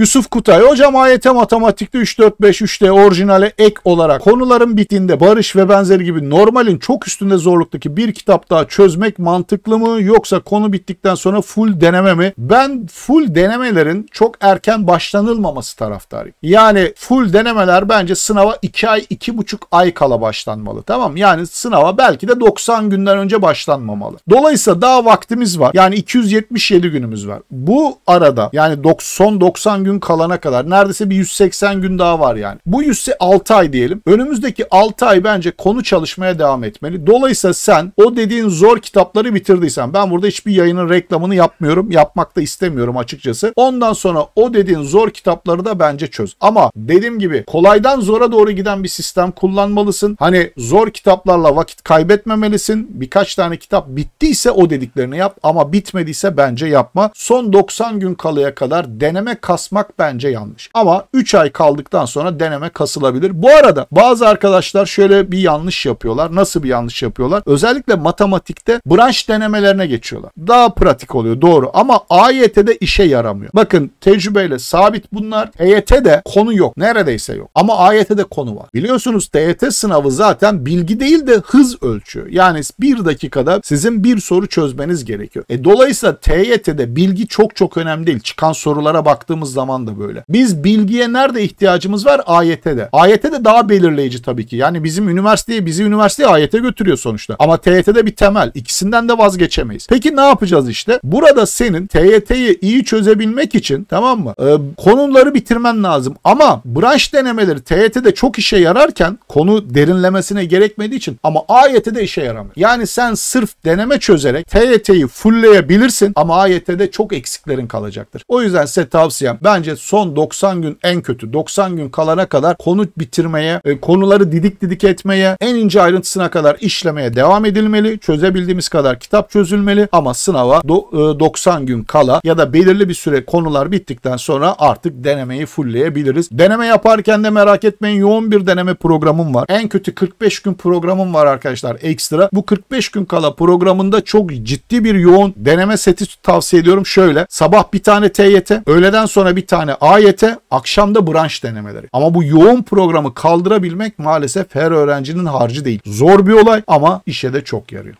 Yusuf Kutay hocam AYT matematikte 3-4-5-3'te orijinale ek olarak konuların bittiğinde barış ve benzeri gibi normalin çok üstünde zorluktaki bir kitap daha çözmek mantıklı mı yoksa konu bittikten sonra full deneme mi? Ben full denemelerin çok erken başlanılmaması taraftarıyım. Yani full denemeler bence sınava 2 ay 2,5 ay kala başlanmalı tamam Yani sınava belki de 90 günden önce başlanmamalı. Dolayısıyla daha vaktimiz var. Yani 277 günümüz var. Bu arada yani son 90 gün kalana kadar neredeyse bir 180 gün daha var yani. Bu 100 6 ay diyelim. Önümüzdeki 6 ay bence konu çalışmaya devam etmeli. Dolayısıyla sen o dediğin zor kitapları bitirdiysen ben burada hiçbir yayının reklamını yapmıyorum. Yapmak da istemiyorum açıkçası. Ondan sonra o dediğin zor kitapları da bence çöz. Ama dediğim gibi kolaydan zora doğru giden bir sistem kullanmalısın. Hani zor kitaplarla vakit kaybetmemelisin. Birkaç tane kitap bittiyse o dediklerini yap ama bitmediyse bence yapma. Son 90 gün kalaya kadar deneme kasma kasmak bence yanlış. Ama 3 ay kaldıktan sonra deneme kasılabilir. Bu arada bazı arkadaşlar şöyle bir yanlış yapıyorlar. Nasıl bir yanlış yapıyorlar? Özellikle matematikte branş denemelerine geçiyorlar. Daha pratik oluyor doğru ama AYT'de işe yaramıyor. Bakın tecrübeyle sabit bunlar. TYT'de konu yok. Neredeyse yok. Ama AYT'de konu var. Biliyorsunuz TYT sınavı zaten bilgi değil de hız ölçüyor. Yani bir dakikada sizin bir soru çözmeniz gerekiyor. E, dolayısıyla TYT'de bilgi çok çok önemli değil. Çıkan sorulara baktığımız zaman zaman da böyle. Biz bilgiye nerede ihtiyacımız var? AYT'de. de daha belirleyici tabii ki. Yani bizim üniversiteye, bizi üniversiteye AYT götürüyor sonuçta. Ama TYT'de bir temel. İkisinden de vazgeçemeyiz. Peki ne yapacağız işte? Burada senin TYT'yi iyi çözebilmek için tamam mı? Ee, konuları bitirmen lazım. Ama branş denemeleri TYT'de çok işe yararken konu derinlemesine gerekmediği için ama AYT'de işe yaramıyor. Yani sen sırf deneme çözerek TYT'yi fullleyebilirsin ama AYT'de çok eksiklerin kalacaktır. O yüzden size tavsiyem ben Bence son 90 gün en kötü. 90 gün kalana kadar konut bitirmeye, e, konuları didik didik etmeye, en ince ayrıntısına kadar işlemeye devam edilmeli. Çözebildiğimiz kadar kitap çözülmeli ama sınava 90 e, gün kala ya da belirli bir süre konular bittikten sonra artık denemeyi fullleyebiliriz. Deneme yaparken de merak etmeyin yoğun bir deneme programım var. En kötü 45 gün programım var arkadaşlar ekstra. Bu 45 gün kala programında çok ciddi bir yoğun deneme seti tavsiye ediyorum. Şöyle sabah bir tane TYT, öğleden sonra bir bir tane ayete, akşamda branş denemeleri. Ama bu yoğun programı kaldırabilmek maalesef her öğrencinin harcı değil. Zor bir olay ama işe de çok yarıyor.